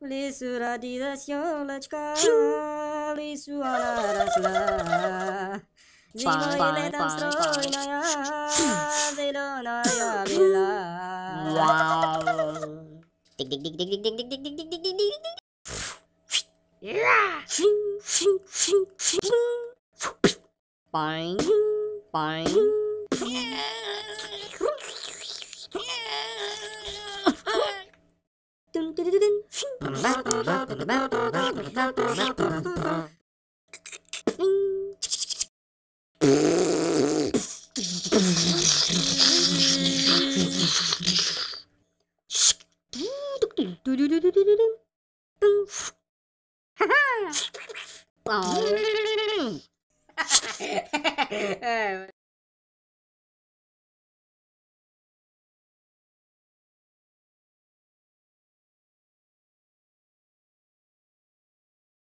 Лисурадилась елочка, лису она росла. Зимой и летом стройная, зеленая была. Dig dig dig dig dig dig dig dig dig dig dig dig dig dig Yeah! Bang! Bang! Oh.